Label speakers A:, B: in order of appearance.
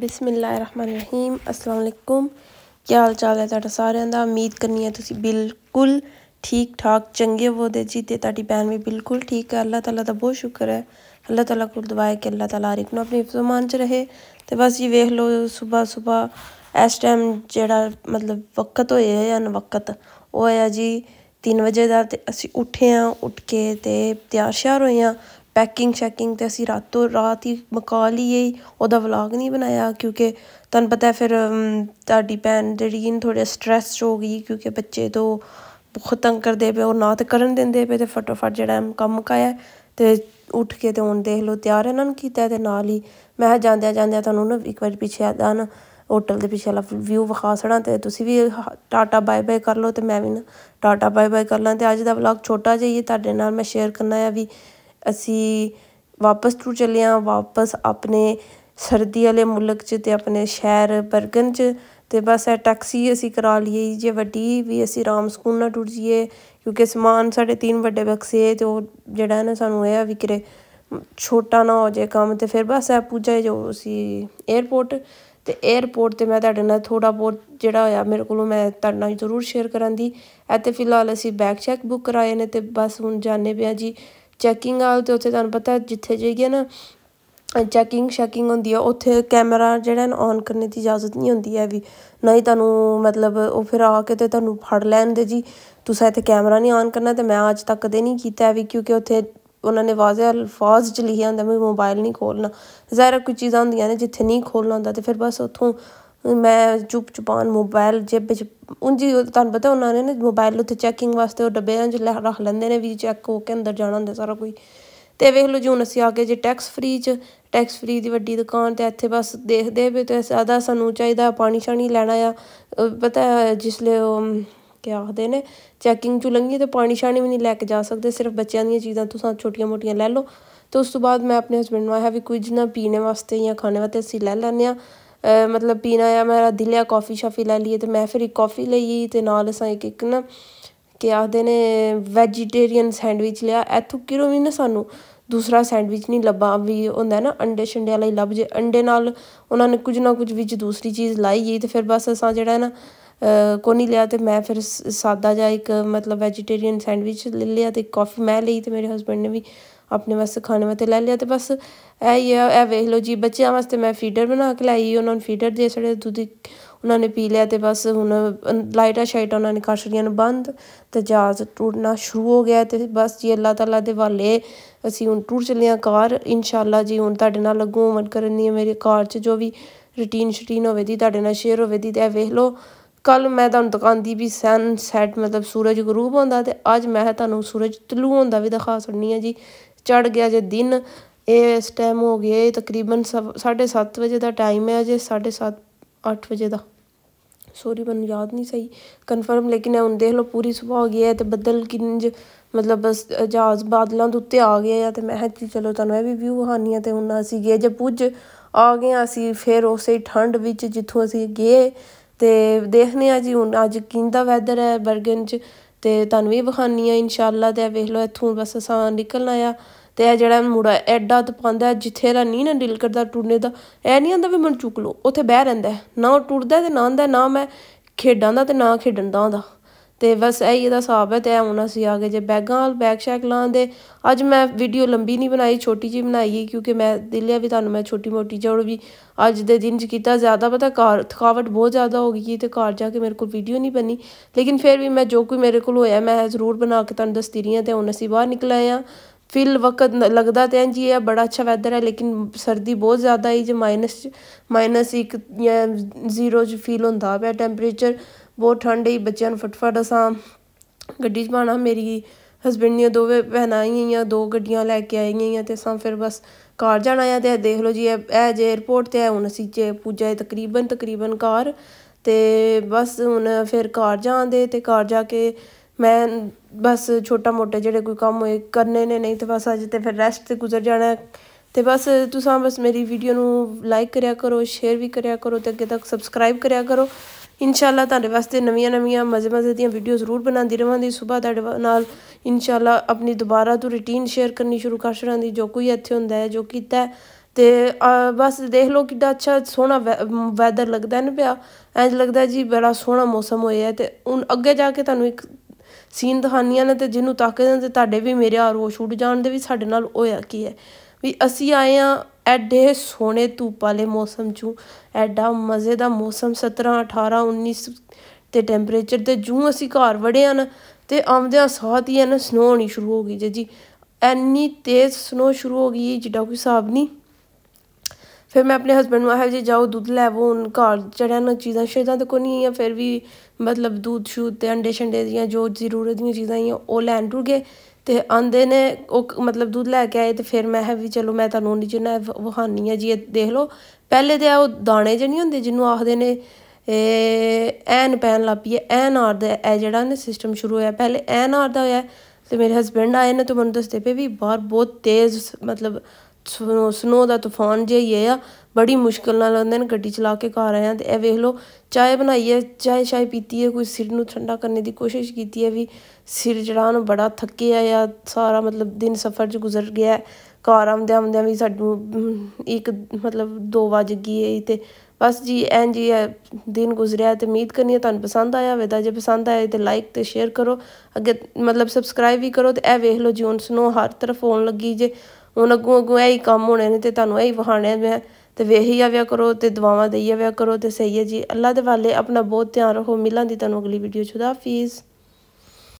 A: ਬਿਸਮਿਲ੍ਲਾਹਿਰਰਹਿਮਾਨਿਰਰਹੀਮ ਅਸਲਾਮ ਅਲੈਕੁਮ ਕੀ ਹਾਲ ਚਾਲ ਹੈ ਤੁਹਾਡਾ ਸਾਰਿਆਂ ਦਾ ਉਮੀਦ ਕਰਨੀ ਹੈ ਤੁਸੀਂ ਬਿਲਕੁਲ ਠੀਕ ਠਾਕ ਚੰਗੇ ਹੋਵੋਦੇ ਜੀ ਤੇ ਤੁਹਾਡੀ ਭੈਣ ਵੀ ਬਿਲਕੁਲ ਠੀਕ ਹੈ ਅੱਲਾਹ ਤਾਲਾ ਦਾ ਬਹੁਤ ਸ਼ੁਕਰ ਹੈ ਅੱਲਾਹ ਤਾਲਾ ਕੋਲ ਦੁਆਏ ਕਿ ਅੱਲਾਹ ਤਾਲਾ ਹਰ ਇੱਕ ਨੂੰ ਆਪਣੀ ਹਿਫਜ਼ਮਾਨ ਚ ਰਹੇ ਤੇ ਬਸ ਜੀ ਵੇਖ ਲਓ ਸਵੇਰ ਸਵੇਰ ਇਸ ਟਾਈਮ ਜਿਹੜਾ ਮਤਲਬ ਵਕਤ ਹੋਇਆ ਹੈ ਜਾਂ ਵਕਤ ਉਹ ਆਇਆ ਜੀ 3 ਵਜੇ ਦਾ ਤੇ ਅਸੀਂ ਉੱਠੇ ਆ ਉੱਠ ਕੇ ਤੇ ਤਿਆਰ ਸ਼ਾਰ ਹੋਏ ਆ ਪੈਕਿੰਗ ਚੈਕਿੰਗ ਤੇ ਅਸੀਂ ਰਾਤੋਂ ਰਾਤ ਹੀ ਮੁਕਾ ਲਈਏ ਉਹਦਾ ਵਲੌਗ ਨਹੀਂ ਬਣਾਇਆ ਕਿਉਂਕਿ ਤੁਹਾਨੂੰ ਪਤਾ ਫਿਰ ਤੁਹਾਡੀ ਭੈਣ ਜਿਹੜੀ ਇਹਨੂੰ ਥੋੜੇ ਸਟ੍ਰੈਸ ਹੋ ਗਈ ਕਿਉਂਕਿ ਬੱਚੇ ਤੋਂ ਬਹੁਤ ਤੰਗ ਕਰਦੇ ਪਏ ਉਹ ਨਾ ਤੇ ਕਰਨ ਦਿੰਦੇ ਪਏ ਤੇ ਫਟਾਫਟ ਜਿਹੜਾ ਕੰਮ ਮੁਕਾਇਆ ਤੇ ਉੱਠ ਕੇ ਤੇ ਹੁਣ ਦੇਖ ਲਓ ਤਿਆਰ ਇਹਨਾਂ ਨੂੰ ਕੀਤਾ ਤੇ ਨਾਲ ਹੀ ਮੈਂ ਜਾਂਦਿਆਂ ਜਾਂਦਿਆਂ ਤੁਹਾਨੂੰ ਨਾ ਇੱਕ ਵਾਰ ਪਿੱਛੇ ਆਦਾਂ ਹੋਟਲ ਦੇ ਪਿੱਛੇ ਵਾਲਾ ਵਿਊ ਵਿਖਾ ਸੜਾਂ ਤੇ ਤੁਸੀਂ ਵੀ ਟਾਟਾ ਬਾਏ ਬਾਏ ਕਰ ਲਓ ਤੇ ਮੈਂ ਵੀ ਨਾ ਟਾਟਾ ਬਾਏ ਬਾਏ ਕਰ ਲਾਂ ਤੇ ਅੱਜ ਦਾ ਵਲੌਗ ਛੋਟਾ ਜਿਹਾ ਹੀ ਤੁਹਾਡੇ ਨਾਲ ਮੈਂ ਸ਼ੇਅਰ ਕਰਨਾ ਆ ਵੀ ਅਸੀਂ ਵਾਪਸ ਟੂ ਚੱਲੇ ਹਾਂ ਵਾਪਸ ਆਪਣੇ ਸਰਦੀ ਵਾਲੇ ਮੁਲਕ 'ਚ ਤੇ ਆਪਣੇ ਸ਼ਹਿਰ ਬਰਗਨ 'ਚ ਤੇ ਬਸ ਇਹ ਟੈਕਸੀ ਅਸੀਂ ਕਰਾ ਲਈਏ ਜੇ ਵੱਡੀ ਵੀ ਅਸੀਂ ਰਾਮ ਸਕੂਨ ਨਾਲ ਟੁਰ ਜੀਏ ਕਿਉਂਕਿ ਸਮਾਨ ਸਾਡੇ ਤਿੰਨ ਵੱਡੇ ਬਕਸੇ ਤੇ ਉਹ ਜਿਹੜਾ ਨਾ ਸਾਨੂੰ ਇਹ ਆ ਵੀ ਛੋਟਾ ਨਾ ਹੋ ਜਾਏ ਕੰਮ ਤੇ ਫਿਰ ਬਸ ਇਹ ਪੂਜਾ ਜੋ ਅਸੀਂ 에어ਪੋਰਟ ਤੇ 에어ਪੋਰਟ 'ਤੇ ਮੈਂ ਤੁਹਾਡੇ ਨਾਲ ਥੋੜਾ ਬਹੁਤ ਜਿਹੜਾ ਹੋਇਆ ਮੇਰੇ ਕੋਲੋਂ ਮੈਂ ਤੁਹਾਡੇ ਨਾਲ ਜ਼ਰੂਰ ਸ਼ੇਅਰ ਐ ਤੇ ਫਿਲਹਾਲ ਅਸੀਂ ਬੈਗ ਚੈੱਕ ਬੁੱਕ ਕਰਾਏ ਨੇ ਤੇ ਬਸ ਹੁਣ ਜਾਣੇ ਪਿਆ ਜੀ ਚੈਕਿੰਗ ਆ ਤੇ ਉੱਥੇ ਤੁਹਾਨੂੰ ਪਤਾ ਜਿੱਥੇ ਜਾਈਏ ਨਾ ਚੈਕਿੰਗ ਸ਼ੈਕਿੰਗ ਹੁੰਦੀ ਆ ਉੱਥੇ ਕੈਮਰਾ ਜਿਹੜਾ ਨਾ ਔਨ ਕਰਨ ਦੀ ਇਜਾਜ਼ਤ ਨਹੀਂ ਹੁੰਦੀ ਹੈ ਵੀ ਨਹੀਂ ਤੁਹਾਨੂੰ ਮਤਲਬ ਉਹ ਫਿਰ ਆ ਕੇ ਤੇ ਤੁਹਾਨੂੰ ਫੜ ਲੈਣ ਦੇ ਜੀ ਤੁਸੀਂ ਇੱਥੇ ਕੈਮਰਾ ਨਹੀਂ ਔਨ ਕਰਨਾ ਤੇ ਮੈਂ ਅੱਜ ਤੱਕ ਦੇ ਨਹੀਂ ਕੀਤਾ ਵੀ ਕਿਉਂਕਿ ਉੱਥੇ ਉਹਨਾਂ ਨੇ ਵਾਜ਼ਿਹ ਅਲਫਾਜ਼ ਚ ਲਿਖਿਆ ਹੁੰਦਾ ਵੀ ਮੋਬਾਈਲ ਨਹੀਂ ਖੋਲਣਾ ਜ਼ਾਇਰ ਕੋਈ ਚੀਜ਼ਾਂ ਹੁੰਦੀਆਂ ਨੇ ਜਿੱਥੇ ਨਹੀਂ ਖੋਲਣਾ ਹੁੰਦਾ ਤੇ ਫਿਰ ਬਸ ਉੱਥੋਂ ਮੈਂ ਚੁੱਪ ਚੁਪਾਨ ਮੋਬਾਈਲ ਜੇਬ ਵਿੱਚ ਉਂਝ ਤੁਹਾਨੂੰ ਪਤਾ ਉਹਨਾਂ ਨੇ ਨਾ ਮੋਬਾਈਲ ਉੱਤੇ ਚੈਕਿੰਗ ਵਾਸਤੇ ਉਹ ਡੱਬਿਆਂ 'ਚ ਰੱਖ ਲੈਂਦੇ ਨੇ ਵੀ ਚੈੱਕ ਹੋ ਕੇ ਅੰਦਰ ਜਾਣਾ ਹੁੰਦਾ ਸਾਰਾ ਕੋਈ ਤੇ ਵੇਖ ਲਓ ਜੂਨ ਅਸੀਂ ਆ ਕੇ ਜੇ ਟੈਕਸ ਫ੍ਰੀ 'ਚ ਟੈਕਸ ਫ੍ਰੀ ਦੀ ਵੱਡੀ ਦੁਕਾਨ ਤੇ ਇੱਥੇ ਬਸ ਦੇਖਦੇ ਵੀ ਤੇ ਸਾਦਾ ਸਾਨੂੰ ਚਾਹੀਦਾ ਪਾਣੀ ਸ਼ਾਣੀ ਲੈਣਾ ਆ ਪਤਾ ਜਿਸਲੇ ਉਹ ਕੀ ਆਖਦੇ ਨੇ ਚੈਕਿੰਗ 'ਚ ਲੰਗੀ ਤੇ ਪਾਣੀ ਸ਼ਾਣੀ ਵੀ ਨਹੀਂ ਲੈ ਕੇ ਜਾ ਸਕਦੇ ਸਿਰਫ ਬੱਚਿਆਂ ਦੀਆਂ ਚੀਜ਼ਾਂ ਤੁਸੀਂ ਛੋਟੀਆਂ-ਮੋਟੀਆਂ ਲੈ ਲਓ ਤੇ ਉਸ ਤੋਂ ਬਾਅਦ ਮੈਂ ਆਪਣੇ ਹਸਬੰਡ ਨੂੰ ਆਇਆ ਵੀ ਕੁਝ ਨਾ ਪੀਣੇ ਵਾਸਤੇ ਜਾਂ ਖਾਣੇ ਵਾਸਤੇ ਅਸੀਂ ਲੈ ਲੈਂਦੇ ਆ ਮਤਲਬ ਪੀਣਾ ਆ ਮੇਰਾ ਦਿਲ ਆ ਕਾਫੀ ਸ਼ਾਫੀ ਲੈ ਲਈਏ ਤੇ ਮੈਂ ਫਿਰ ਇੱਕ ਕਾਫੀ ਲਈ ਤੇ ਨਾਲ ਅਸਾਂ ਇੱਕ ਇੱਕ ਨਾ ਕਿ ਆਖਦੇ ਨੇ ਵੈਜੀਟੇਰੀਅਨ ਸੈਂਡਵਿਚ ਲਿਆ ਇਥੋਂ ਕਿਰੋ ਵੀ ਨਾ ਸਾਨੂੰ ਦੂਸਰਾ ਸੈਂਡਵਿਚ ਨਹੀਂ ਲੱਭਾ ਵੀ ਹੁੰਦਾ ਨਾ ਅੰਡੇ ਛੰਡੇ ਵਾਲਾ ਹੀ ਲੱਭ ਜੇ ਅੰਡੇ ਨਾਲ ਉਹਨਾਂ ਨੇ ਕੁਝ ਨਾ ਕੁਝ ਵਿੱਚ ਦੂਸਰੀ ਚੀਜ਼ ਲਾਈ ਗਈ ਤੇ ਫਿਰ ਬਸ ਅਸਾਂ ਜਿਹੜਾ ਨਾ ਕੋ ਨਹੀਂ ਲਿਆ ਤੇ ਮੈਂ ਫਿਰ ਸਾਦਾ ਜਿਹਾ ਇੱਕ ਮਤਲਬ ਵੈਜੀਟੇਰੀਅਨ ਸੈਂਡਵਿਚ ਲੈ ਲਿਆ ਤੇ ਕਾਫੀ ਮੈਂ ਲਈ ਤੇ ਮੇਰੇ ਹਸਬੰਡ ਨੇ ਵੀ ਆਪਣੇ ਵਾਸਤੇ ਖਾਣੇ ਵਾਸਤੇ ਲੈ ਲਿਆ ਤੇ ਬਸ ਇਹ ਹੀ ਆ ਇਹ ਵੇਖ ਲਓ ਜੀ ਬੱਚਿਆਂ ਵਾਸਤੇ ਮੈਂ ਫੀਡਰ ਬਣਾ ਕੇ ਲਾਈ ਉਹਨਾਂ ਨੂੰ ਫੀਡਰ ਦੇ ਸੜੇ ਦੁੱਧ ਉਹਨਾਂ ਨੇ ਪੀ ਲਿਆ ਤੇ ਬਸ ਹੁਣ ਲਾਈਟਾਂ ਸ਼ਾਈਟ ਉਹਨਾਂ ਨੇ ਕਾਸ਼ਰੀਆਂ ਨੂੰ ਬੰਦ ਤੇ ਜਹਾਜ਼ ਟੁੱਟਣਾ ਸ਼ੁਰੂ ਹੋ ਗਿਆ ਤੇ ਬਸ ਜੀ ਅੱਲਾਹ ਤਾਲਾ ਦੇ ਵਾਲੇ ਅਸੀਂ ਹੁਣ ਟੁੱਟ ਚੱਲਿਆ ਕਾਰ ਇਨਸ਼ਾਅੱਲਾ ਜੀ ਹੁਣ ਤੁਹਾਡੇ ਨਾਲ ਲੱਗੂ ਉਮਰ ਕਰਨੀ ਹੈ ਮੇਰੇ ਕਾਰ 'ਚ ਜੋ ਵੀ ਰੂਟੀਨ ਸ਼ਟੀਨ ਹੋਵੇ ਦੀ ਤੁਹਾਡੇ ਨਾਲ ਸ਼ੇਅਰ ਹੋਵੇ ਦੀ ਤੇ ਵੇਖ ਲਓ ਕੱਲ ਮੈਂ ਤੁਹਾਨੂੰ ਦੁਕਾਨ ਦੀ ਵੀ ਸਨਸੈਟ ਮਤਲਬ ਸੂਰਜ ਗਰੂਬ ਹੁੰਦਾ ਤੇ ਅੱਜ ਮੈਂ ਤੁਹਾਨੂੰ ਸੂਰਜ ਤਲੂ ਹੁੰਦਾ ਵੀ ਦਿਖਾ ਸਕਣੀ ਆ ਜੀ ਚੜ ਗਿਆ ਜੇ ਦਿਨ ਇਹ ਇਸ ਟਾਈਮ ਹੋ ਗਿਆ ਤਕਰੀਬਨ 7:30 ਵਜੇ ਦਾ ਟਾਈਮ ਹੈ ਜੇ 7:30 8 ਵਜੇ ਦਾ ਸੋਰੀ ਮੈਨੂੰ ਯਾਦ ਨਹੀਂ ਸਹੀ ਕਨਫਰਮ ਲੇਕਿਨ ਇਹ ਹੁਣ ਦੇਖ ਲਓ ਪੂਰੀ ਸਵੇਰ ਹੋ ਗਈ ਹੈ ਤੇ ਬੱਦਲ ਕਿੰਜ ਮਤਲਬ ਬਸ ਜਹਾਜ਼ ਬਾਦਲਾਂ ਦੇ ਉੱਤੇ ਆ ਗਏ ਆ ਤੇ ਮੈਂ ਕਿਹਾ ਚਲੋ ਤੁਹਾਨੂੰ ਇਹ ਵੀ ਵਿਊ ਹਾਨੀਆਂ ਤੇ ਹੁਣ ਅਸੀਂ ਗਏ ਜੇ ਪੁੱਜ ਆ ਗਏ ਅਸੀਂ ਫਿਰ ਉਸੇ ਠੰਡ ਵਿੱਚ ਜਿੱਥੋਂ ਅਸੀਂ ਗਏ ਤੇ ਦੇਖਨੇ ਆ ਜੀ ਹੁਣ ਅੱਜ ਕਿੰਦਾ ਵੈਦਰ ਹੈ ਬਰਗਨ 'ਚ ਤੇ ਤੁਹਾਨੂੰ ਵੀ ਵਿਖਾਨੀ ਆ ਇਨਸ਼ਾਅੱਲਾ ਤੇ ਵੇਖ ਲਓ ਇੱਥੋਂ ਬਸ ਸਾਂ ਨਿਕਲਣਾ ਆ ਤੇ ਇਹ ਜਿਹੜਾ ਮੁੰਡਾ ਐਡਾ ਤਪਾਉਂਦਾ ਜਿੱਥੇ ਦਾ ਨਹੀਂ ਨਾ ਦਿਲ ਕਰਦਾ ਟੁੱਟਨੇ ਦਾ ਐ ਨਹੀਂ ਹੁੰਦਾ ਵੀ ਮਨ ਚੁੱਕ ਲਓ ਉੱਥੇ ਬਹਿ ਰਹਿੰਦਾ ਨਾ ਟੁੱਟਦਾ ਤੇ ਨਾ ਹੁੰਦਾ ਨਾ ਮੈਂ ਖੇਡਾਂ ਦਾ ਤੇ ਨਾ ਖੇਡਣ ਦਾ ਹੁੰਦਾ ਤੇ ਬਸ ਇਹੀ ਦਾ ਹਿਸਾਬ ਹੈ ਤੇ ਹੁਣ ਅਸੀਂ ਆ ਗਏ ਜੇ ਬੈਗਾਂ ਵਾਲ ਬੈਗ ਸ਼ੈਕ ਲਾਂਦੇ ਅੱਜ ਮੈਂ ਵੀਡੀਓ ਲੰਬੀ ਨਹੀਂ ਬਣਾਈ ਛੋਟੀ ਜੀ ਬਣਾਈ ਹੈ ਕਿਉਂਕਿ ਮੈਂ ਦਿਲਿਆ ਵੀ ਤੁਹਾਨੂੰ ਮੈਂ ਛੋਟੀ ਮੋਟੀ ਜੋੜ ਵੀ ਅੱਜ ਦੇ ਦਿਨ ਚ ਕੀਤਾ ਜ਼ਿਆਦਾ ਪਤਾ ਕਾਰ ਥਕਾਵਟ ਬਹੁਤ ਜ਼ਿਆਦਾ ਹੋ ਗਈ ਤੇ ਘਰ ਜਾ ਕੇ ਮੇਰੇ ਕੋਲ ਵੀਡੀਓ ਨਹੀਂ ਬਣੀ ਲੇਕਿਨ ਫਿਰ ਵੀ ਮੈਂ ਜੋ ਕੋਈ ਮੇਰੇ ਕੋਲ ਹੋਇਆ ਮੈਂ ਜ਼ਰੂਰ ਬਣਾ ਕੇ ਤੁਹਾਨੂੰ ਦਸਤੀ ਰਹੀ ਹਾਂ ਤੇ ਹੁਣ ਅਸੀਂ ਬਾਹਰ ਨਿਕਲੇ ਆ ਫਿਲ ਵਕਤ ਲੱਗਦਾ ਤੇ ਜੀ ਇਹ ਬੜਾ ਅੱਛਾ ਵੈਦਰ ਹੈ ਲੇਕਿਨ ਸਰਦੀ ਬਹੁਤ ਜ਼ਿਆਦਾ ਹੈ ਜੇ ਮਾਈਨਸ ਮਾਈਨਸ 1 ਜਾਂ 0 ਜੀ ਫੀਲ ਹੁੰਦਾ ਪਿਆ ਟੈਂਪਰੇਚਰ ਬਹੁਤ ਠੰਡ ਹੈ ਬੱਚਿਆਂ ਨੂੰ ਫਟਫਟ ਅਸਾਂ ਗੱਡੀ 'ਚ ਪਾਣਾ ਮੇਰੀ ਹਸਬੰਡ ਦੋ ਦੋਵੇਂ ਭੈਣਾਂ ਆਈਆਂ ਦੋ ਗੱਡੀਆਂ ਲੈ ਕੇ ਆਈਆਂ ਤੇ ਅਸਾਂ ਫਿਰ ਬਸ ਕਾਰ ਜਾਣਾ ਆ ਤੇ ਦੇਖ ਲਓ ਜੀ ਇਹ ਜੇ 에ਅਰਪੋਰਟ ਤੇ ਹੁਣ ਅਸੀਂ ਜੇ ਪੂਜਾ ਤਕਰੀਬਨ ਤਕਰੀਬਨ ਕਾਰ ਤੇ ਬਸ ਹੁਣ ਫਿਰ ਕਾਰ ਜਾਂਦੇ ਤੇ ਕਾਰ ਜਾ ਕੇ ਮੈਂ ਬਸ ਛੋਟਾ ਮੋਟਾ ਜਿਹੜੇ ਕੋਈ ਕੰਮ ਹੋਏ ਕਰਨੇ ਨੇ ਨਹੀਂ ਤੇ ਬਸ ਅੱਜ ਤੇ ਫਿਰ ਰੈਸਟ ਤੇ ਗੁਜ਼ਰ ਜਾਣਾ ਤੇ ਬਸ ਤੁਸੀਂ ਬਸ ਮੇਰੀ ਵੀਡੀਓ ਨੂੰ ਲਾਈਕ ਕਰਿਆ ਕਰੋ ਸ਼ੇਅਰ ਵੀ ਕਰਿਆ ਕਰੋ ਤੇ ਅੱਗੇ ਤੱਕ ਸਬਸਕ੍ਰਾਈਬ ਕਰਿਆ ਕਰੋ ਇਨਸ਼ਾਅੱਲਾ ਤੁਹਾਡੇ ਵਾਸਤੇ ਨਵੀਆਂ-ਨਵੀਆਂ ਮਜ਼ੇ-ਮਜ਼ੇ ਦੀਆਂ ਵੀਡੀਓ ਜ਼ਰੂਰ ਬਣਾਉਂਦੀ ਰਵਾਂਗੀ ਸਵੇਰ ਤੁਹਾਡੇ ਨਾਲ ਇਨਸ਼ਾਅੱਲਾ ਆਪਣੀ ਦੁਬਾਰਾ ਤੋਂ ਰੁਟੀਨ ਸ਼ੇਅਰ ਕਰਨੀ ਸ਼ੁਰੂ ਕਰ ਛੜਾਂਦੀ ਜੋ ਕੋਈ ਇੱਥੇ ਹੁੰਦਾ ਹੈ ਜੋ ਕੀਤਾ ਤੇ ਬਸ ਦੇਖ ਲਓ ਕਿੱਡਾ ਅੱਛਾ ਸੋਹਣਾ ਵੈਦਰ ਲੱਗਦਾ ਨਾ ਪਿਆ ਐਂਜ ਲੱਗਦਾ ਜੀ ਬੜਾ ਸੋਹਣਾ ਮੌਸਮ ਹੋਇਆ ਤੇ ਹੁਣ ਅੱਗੇ ਜਾ ਕੇ ਤੁਹਾਨੂੰ ਇੱਕ ਸੀਨ ਦਿਖਾਨੀਆਂ ਨੇ ਤੇ ਜਿਹਨੂੰ ਤੱਕਦੇ ਤੇ ਤੁਹਾਡੇ ਵੀ ਮੇਰੇ ਆਰੋ ਛੁੱਟ ਜਾਣ ਦੇ ਵੀ ਸਾਡੇ ਨਾਲ ਹੋਇਆ ਕੀ ਹੈ ਵੀ ਅਸੀਂ ਆਏ ਆ ਐਡੇ ਸੋਹਣੇ ਧੁੱਪ ਵਾਲੇ ਮੌਸਮ ਚ ਐਡਾ ਮਜ਼ੇ ਦਾ ਮੌਸਮ 17 18 19 ਤੇ ਟੈਂਪਰੇਚਰ ਤੇ ਜੂੰ ਅਸੀਂ ਘਰ ਵੜੇ ਆ ਨਾ ਤੇ ਆਉਂਦਿਆਂ ਸਾਥ ਹੀ ਇਹਨਾਂ ਸਨੋ ਹੋਣੀ ਸ਼ੁਰੂ ਹੋ ਗਈ ਜੀ ਜੀ ਐਨੀ ਤੇਜ਼ ਸਨੋ ਸ਼ੁਰੂ ਹੋ ਗਈ ਜਿੱਡਾ ਕੋਈ ਹਿਸਾਬ ਨਹੀਂ ਫਿਰ ਮੈਂ ਆਪਣੇ ਹਸਬੰਦ ਨੂੰ ਆਖਿਆ ਜੀ ਜਾਓ ਦੁੱਧ ਲੈਵੋ ਉਹਨਾਂ ਘਰ ਜੜਿਆ ਨਾ ਚੀਜ਼ਾਂ ਸ਼ੇਦਾਂ ਤਾਂ ਕੋਈ ਨਹੀਂ ਆ ਫਿਰ ਵੀ ਮਤਲਬ ਦੁੱਧ ਸ਼ੂਦ ਤੇ ਅੰਡੇ ਸ਼ੰਡੇ ਦੀਆਂ ਜੋ ਜ਼ਰੂਰਤ ਦੀਆਂ ਚੀਜ਼ਾਂ ਆਈਆਂ ਉਹ ਲੈਣ ਟੁਰ ਗਏ ਤੇ ਆਂਦੇ ਨੇ ਉਹ ਮਤਲਬ ਦੁੱਧ ਲੈ ਕੇ ਆਏ ਤੇ ਫਿਰ ਮੈਂ ਹੈ ਵੀ ਚਲੋ ਮੈਂ ਤੁਹਾਨੂੰ ਨਹੀਂ ਜਿੰਨਾ ਵਹਾਨੀ ਆ ਜੀ ਇਹ ਦੇਖ ਲਓ ਪਹਿਲੇ ਤੇ ਉਹ ਦਾਣੇ ਜਿਹੇ ਨਹੀਂ ਹੁੰਦੇ ਜਿਹਨੂੰ ਆਖਦੇ ਨੇ ਐਨ ਪੈਣ ਐ ਐਨ ਆਰ ਦਾ ਐ ਜਿਹੜਾ ਨੇ ਸਿਸਟਮ ਸ਼ੁਰੂ ਹੋਇਆ ਪਹਿਲੇ ਐਨ ਆਰ ਦਾ ਹੋਇਆ ਤੇ ਮੇਰੇ ਹਸਬੰਡ ਆਏ ਨੇ ਤੇ ਮੈਨੂੰ ਦੱਸਦੇ ਪਏ ਵੀ ਬਾਹਰ ਬਹੁਤ ਤੇਜ਼ ਮਤਲਬ ਸਨੋ ਸਨੋ ਦਾ ਤੂਫਾਨ ਜਿਹਾ ਹੀ ਆ ਬੜੀ ਮੁਸ਼ਕਲ ਨਾਲ ਆਉਂਦੇ ਨੇ ਗੱਡੀ ਚਲਾ ਕੇ ਘਰ ਆਏ ਆ ਤੇ ਇਹ ਵੇਖ ਲਓ ਚਾਹ ਬਣਾਈਏ ਚਾਹ ਚਾਹ ਪੀਤੀ ਹੈ ਕੋਈ ਸਿਰ ਨੂੰ ਠੰਡਾ ਕਰਨ ਦੀ ਕੋਸ਼ਿਸ਼ ਕੀਤੀ ਹੈ ਵੀ ਸਿਰ ਜਿਹੜਾ ਨੂੰ ਬੜਾ ਥੱਕਿਆ ਆ ਸਾਰਾ ਮਤਲਬ ਦਿਨ ਸਫ਼ਰ 'ਚ ਗੁਜ਼ਰ ਗਿਆ ਘਰ ਆਉਂਦੇ ਆਉਂਦੇ ਵੀ ਸਾਡੂ ਇੱਕ ਮਤਲਬ 2 ਵਜ ਗਈ ਤੇ ਬਸ ਜੀ ਐਂ ਜੀ ਦਿਨ ਗੁਜ਼ਰਿਆ ਤੇ ਉਮੀਦ ਕਰਨੀ ਹੈ ਤੁਹਾਨੂੰ ਪਸੰਦ ਆਇਆ ਹੋਵੇ ਤਾਂ ਜੇ ਪਸੰਦ ਆਇਆ ਤੇ ਲਾਈਕ ਤੇ ਸ਼ੇਅਰ ਕਰੋ ਅੱਗੇ ਮਤਲਬ ਸਬਸਕ੍ਰਾਈਬ ਵੀ ਕਰੋ ਤੇ ਇਹ ਵੇਖ ਲਓ ਜੀ ਹੁਣ ਸਨੋ ਹਰ ਤਰਫ ਹੋਣ ਲੱਗੀ ਜੇ ਹੁਣ ਅੱਗੋਂ ਅੱਗੋਂ ਇਹ ਹੀ ਕੰਮ ਹੋਣੇ ਨੇ ਤੇ ਤੁਹਾਨੂੰ ਇਹ ਹੀ ਵਹਾਣੇ ਮੈਂ ਤੇ ਵੇਹੀ ਆਵਿਆ ਕਰੋ ਤੇ ਦੁਆਵਾਂ ਦੇਈ ਵਿਆ ਕਰੋ ਤੇ ਸਹੀ ਹੈ ਜੀ ਅੱਲਾ ਦੇ ਵਾਲੇ ਆਪਣਾ ਬਹੁਤ ਧਿਆਨ ਰੱਖੋ ਮਿਲਾਂਦੀ ਤੁਹਾਨੂੰ ਅਗਲੀ ਵੀਡੀਓ ਚ ਦਾ ਹਾਫਿਜ਼